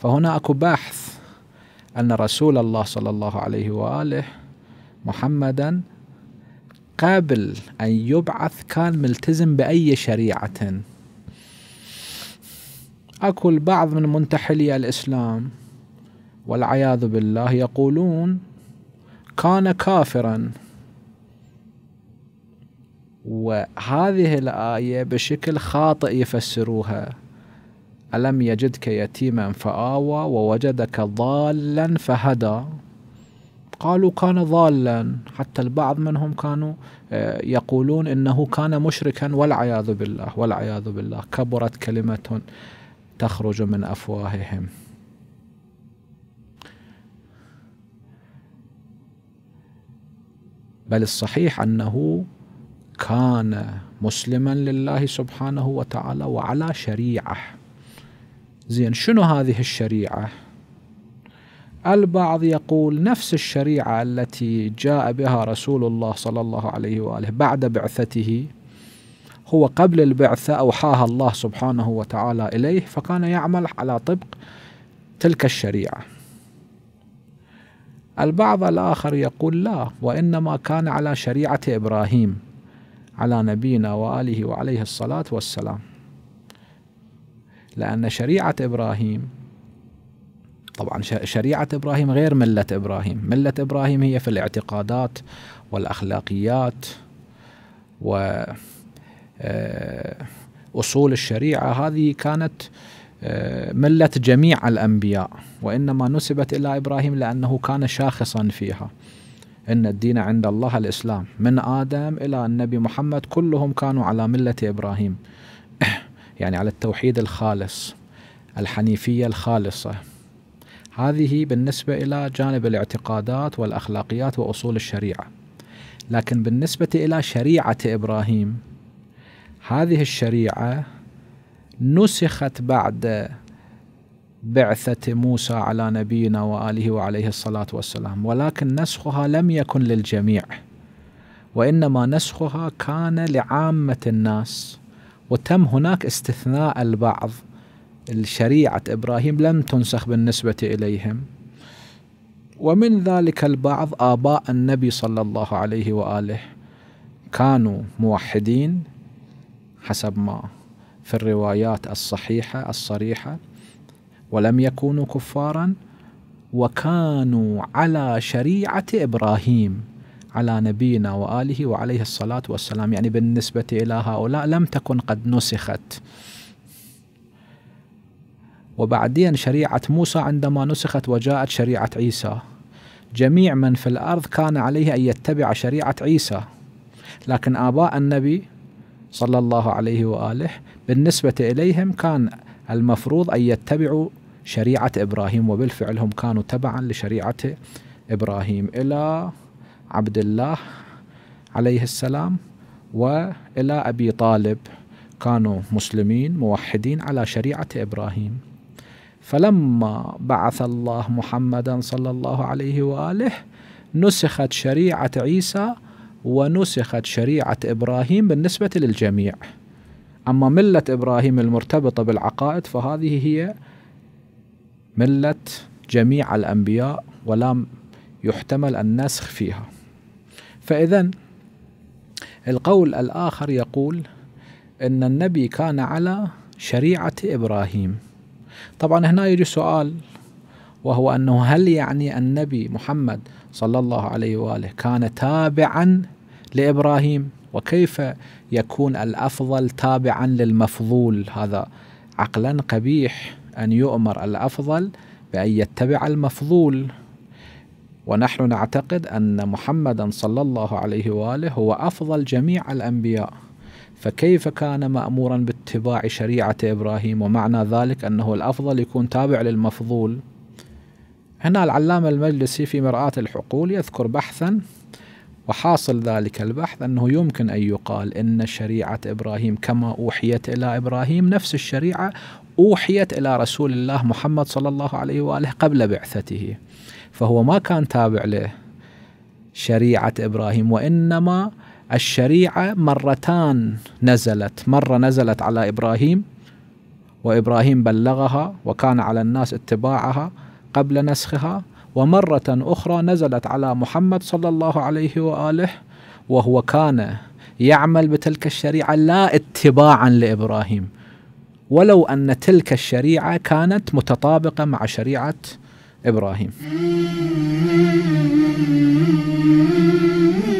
فهنا اكو بحث ان رسول الله صلى الله عليه واله محمدا قبل ان يبعث كان ملتزم باي شريعه اكو البعض من منتحلي الاسلام والعياذ بالله يقولون كان كافرا وهذه الايه بشكل خاطئ يفسروها ألم يجدك يتيما فآوى ووجدك ضالا فهدى قالوا كان ضالا حتى البعض منهم كانوا آه، يقولون انه كان مشركا والعياذ بالله والعياذ بالله كبرت كلمه تخرج من افواههم بل الصحيح انه كان مسلما لله سبحانه وتعالى وعلى شريعه زين شنو هذه الشريعة البعض يقول نفس الشريعة التي جاء بها رسول الله صلى الله عليه وآله بعد بعثته هو قبل البعثة أوحاها الله سبحانه وتعالى إليه فكان يعمل على طبق تلك الشريعة البعض الآخر يقول لا وإنما كان على شريعة إبراهيم على نبينا وآله وعليه الصلاة والسلام لأن شريعة إبراهيم طبعا شريعة إبراهيم غير ملة إبراهيم ملة إبراهيم هي في الاعتقادات والأخلاقيات و آه، أصول الشريعة هذه كانت آه، ملة جميع الأنبياء وإنما نسبت إلى إبراهيم لأنه كان شاخصا فيها إن الدين عند الله الإسلام من آدم إلى النبي محمد كلهم كانوا على ملة إبراهيم يعني على التوحيد الخالص الحنيفية الخالصة هذه بالنسبة إلى جانب الاعتقادات والأخلاقيات وأصول الشريعة لكن بالنسبة إلى شريعة إبراهيم هذه الشريعة نسخت بعد بعثة موسى على نبينا وآله وعليه الصلاة والسلام ولكن نسخها لم يكن للجميع وإنما نسخها كان لعامة الناس وتم هناك استثناء البعض الشريعة إبراهيم لم تنسخ بالنسبة إليهم ومن ذلك البعض آباء النبي صلى الله عليه وآله كانوا موحدين حسب ما في الروايات الصحيحة الصريحة ولم يكونوا كفارا وكانوا على شريعة إبراهيم على نبينا واله وعليه الصلاه والسلام يعني بالنسبه الى هؤلاء لم تكن قد نسخت وبعدين شريعه موسى عندما نسخت وجاءت شريعه عيسى جميع من في الارض كان عليه ان يتبع شريعه عيسى لكن اباء النبي صلى الله عليه واله بالنسبه اليهم كان المفروض ان يتبعوا شريعه ابراهيم وبالفعل هم كانوا تبعا لشريعه ابراهيم الى عبد الله عليه السلام والى ابي طالب كانوا مسلمين موحدين على شريعه ابراهيم فلما بعث الله محمدا صلى الله عليه واله نسخت شريعه عيسى ونسخت شريعه ابراهيم بالنسبه للجميع اما مله ابراهيم المرتبطه بالعقائد فهذه هي مله جميع الانبياء ولا يحتمل النسخ فيها فإذا القول الآخر يقول أن النبي كان على شريعة إبراهيم طبعا هنا يجي سؤال وهو أنه هل يعني النبي محمد صلى الله عليه وآله كان تابعا لإبراهيم وكيف يكون الأفضل تابعا للمفضول هذا عقلا قبيح أن يؤمر الأفضل بأن يتبع المفضول ونحن نعتقد أن محمدا صلى الله عليه وآله هو أفضل جميع الأنبياء فكيف كان مأمورا باتباع شريعة إبراهيم ومعنى ذلك أنه الأفضل يكون تابع للمفضول هنا العلامة المجلسي في مرآة الحقول يذكر بحثا وحاصل ذلك البحث أنه يمكن أن يقال إن شريعة إبراهيم كما أوحيت إلى إبراهيم نفس الشريعة أوحيت إلى رسول الله محمد صلى الله عليه وآله قبل بعثته فهو ما كان تابع لشريعة إبراهيم وإنما الشريعة مرتان نزلت مرة نزلت على إبراهيم وإبراهيم بلغها وكان على الناس اتباعها قبل نسخها ومرة أخرى نزلت على محمد صلى الله عليه وآله وهو كان يعمل بتلك الشريعة لا اتباعا لإبراهيم ولو أن تلك الشريعة كانت متطابقة مع شريعة إبراهيم mm-hmm.